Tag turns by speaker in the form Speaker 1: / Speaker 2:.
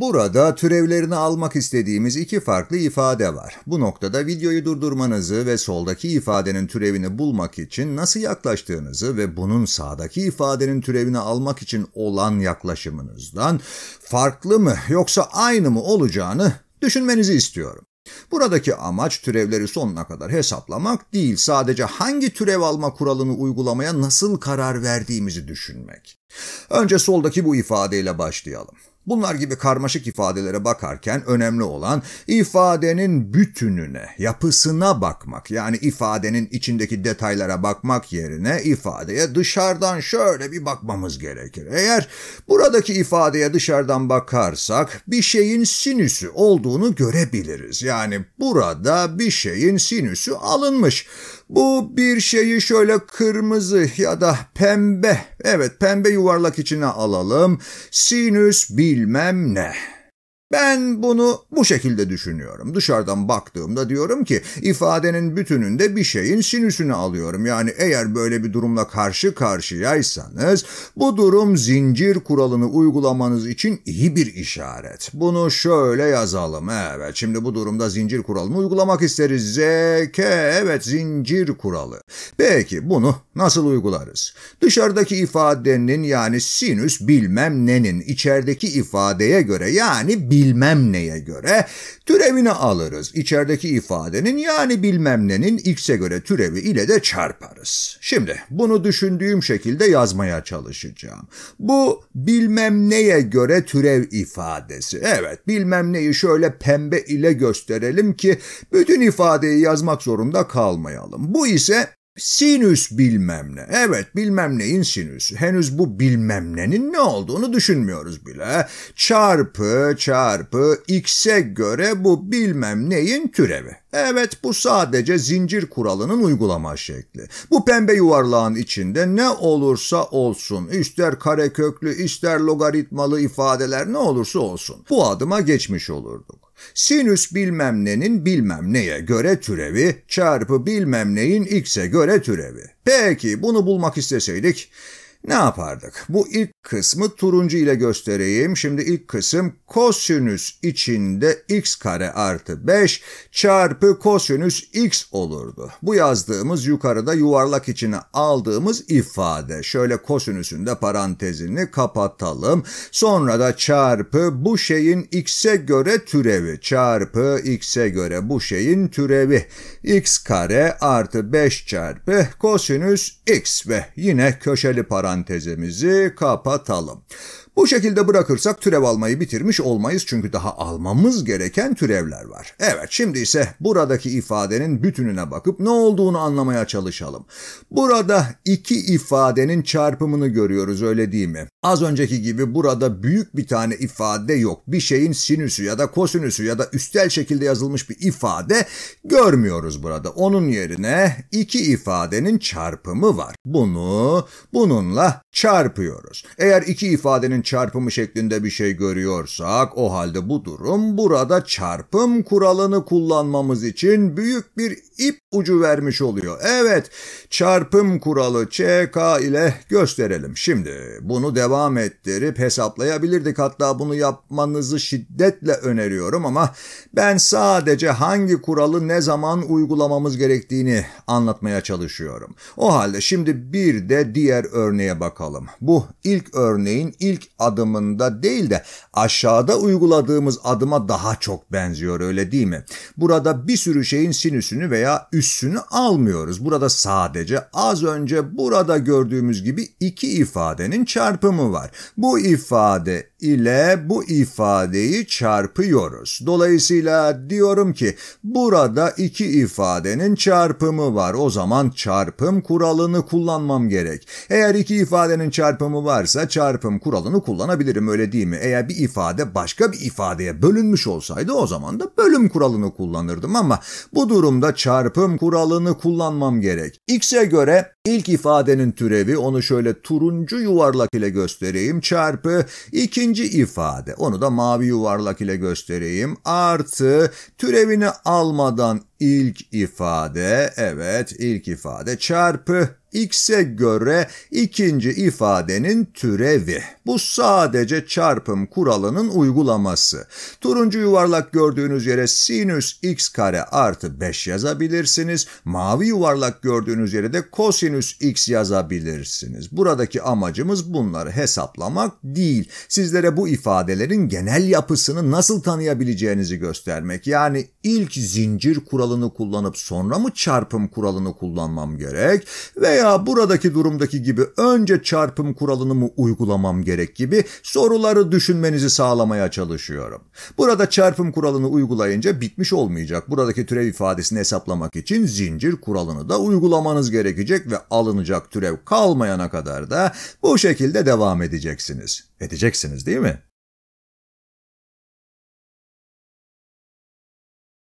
Speaker 1: Burada türevlerini almak istediğimiz iki farklı ifade var. Bu noktada videoyu durdurmanızı ve soldaki ifadenin türevini bulmak için nasıl yaklaştığınızı ve bunun sağdaki ifadenin türevini almak için olan yaklaşımınızdan farklı mı yoksa aynı mı olacağını düşünmenizi istiyorum. Buradaki amaç türevleri sonuna kadar hesaplamak değil, sadece hangi türev alma kuralını uygulamaya nasıl karar verdiğimizi düşünmek. Önce soldaki bu ifadeyle başlayalım. Bunlar gibi karmaşık ifadelere bakarken önemli olan ifadenin bütününe, yapısına bakmak. Yani ifadenin içindeki detaylara bakmak yerine ifadeye dışarıdan şöyle bir bakmamız gerekir. Eğer buradaki ifadeye dışarıdan bakarsak bir şeyin sinüsü olduğunu görebiliriz. Yani burada bir şeyin sinüsü alınmış. Bu bir şeyi şöyle kırmızı ya da pembe, evet pembe yuvarlak içine alalım. Sinüs bilmem ne. Ben bunu bu şekilde düşünüyorum. Dışarıdan baktığımda diyorum ki ifadenin bütününde bir şeyin sinüsünü alıyorum. Yani eğer böyle bir durumla karşı karşıyaysanız bu durum zincir kuralını uygulamanız için iyi bir işaret. Bunu şöyle yazalım. Evet şimdi bu durumda zincir kuralını uygulamak isteriz. ZK evet zincir kuralı. Peki bunu nasıl uygularız? Dışarıdaki ifadenin yani sinüs bilmem nenin içerideki ifadeye göre yani bir bilmem neye göre türevini alırız. İçerideki ifadenin yani bilmem nenin x'e göre türevi ile de çarparız. Şimdi bunu düşündüğüm şekilde yazmaya çalışacağım. Bu bilmem neye göre türev ifadesi. Evet bilmem neyi şöyle pembe ile gösterelim ki bütün ifadeyi yazmak zorunda kalmayalım. Bu ise Sinüs bilmem ne. Evet bilmem neyin sinüsü. Henüz bu bilmem nenin ne olduğunu düşünmüyoruz bile. Çarpı çarpı x'e göre bu bilmem neyin türevi. Evet bu sadece zincir kuralının uygulama şekli. Bu pembe yuvarlağın içinde ne olursa olsun ister kareköklü ister logaritmalı ifadeler ne olursa olsun bu adıma geçmiş olurduk. Sinüs bilmem nenin bilmem neye göre türevi çarpı bilmem neyin x'e göre türevi. Peki bunu bulmak isteseydik ne yapardık? Bu ilk kısmı turuncu ile göstereyim. Şimdi ilk kısım kosinüs içinde x kare artı 5 çarpı kosinüs x olurdu. Bu yazdığımız yukarıda yuvarlak içine aldığımız ifade. Şöyle kosinüsün de parantezini kapatalım. Sonra da çarpı bu şeyin x'e göre türevi çarpı x'e göre bu şeyin türevi. x kare artı 5 çarpı kosinüs x ve yine köşeli parantez parantezimizi kapatalım. Bu şekilde bırakırsak türev almayı bitirmiş olmayız çünkü daha almamız gereken türevler var. Evet şimdi ise buradaki ifadenin bütününe bakıp ne olduğunu anlamaya çalışalım. Burada iki ifadenin çarpımını görüyoruz öyle değil mi? Az önceki gibi burada büyük bir tane ifade yok. Bir şeyin sinüsü ya da kosinüsü ya da üstel şekilde yazılmış bir ifade görmüyoruz burada. Onun yerine iki ifadenin çarpımı var. Bunu bununla çarpıyoruz. Eğer iki ifadenin çarpımı şeklinde bir şey görüyorsak o halde bu durum burada çarpım kuralını kullanmamız için büyük bir ip ucu vermiş oluyor. Evet çarpım kuralı ÇK ile gösterelim. Şimdi bunu devam ettirip hesaplayabilirdik. Hatta bunu yapmanızı şiddetle öneriyorum ama ben sadece hangi kuralı ne zaman uygulamamız gerektiğini anlatmaya çalışıyorum. O halde şimdi bir de diğer örneğe bakalım. Bu ilk örneğin ilk adımında değil de aşağıda uyguladığımız adıma daha çok benziyor öyle değil mi? Burada bir sürü şeyin sinüsünü veya üssünü almıyoruz. Burada sadece az önce burada gördüğümüz gibi iki ifadenin çarpımı var. Bu ifade ile bu ifadeyi çarpıyoruz. Dolayısıyla diyorum ki burada iki ifadenin çarpımı var. O zaman çarpım kuralını kullanmam gerek. Eğer iki ifadenin çarpımı varsa çarpım kuralını kullanabilirim öyle değil mi? Eğer bir ifade başka bir ifadeye bölünmüş olsaydı o zaman da bölüm kuralını kullanırdım ama bu durumda çarpım kuralını kullanmam gerek. X'e göre İlk ifadenin türevi onu şöyle turuncu yuvarlak ile göstereyim çarpı ikinci ifade onu da mavi yuvarlak ile göstereyim artı türevini almadan ilk ifade evet ilk ifade çarpı x'e göre ikinci ifadenin türevi. Bu sadece çarpım kuralının uygulaması. Turuncu yuvarlak gördüğünüz yere sinüs x kare artı 5 yazabilirsiniz. Mavi yuvarlak gördüğünüz yere de kosinüs x yazabilirsiniz. Buradaki amacımız bunları hesaplamak değil. Sizlere bu ifadelerin genel yapısını nasıl tanıyabileceğinizi göstermek. Yani ilk zincir kuralını kullanıp sonra mı çarpım kuralını kullanmam gerek veya veya buradaki durumdaki gibi önce çarpım kuralını mı uygulamam gerek gibi soruları düşünmenizi sağlamaya çalışıyorum. Burada çarpım kuralını uygulayınca bitmiş olmayacak. Buradaki türev ifadesini hesaplamak için zincir kuralını da uygulamanız gerekecek ve alınacak türev kalmayana kadar da bu şekilde devam edeceksiniz. Edeceksiniz değil mi?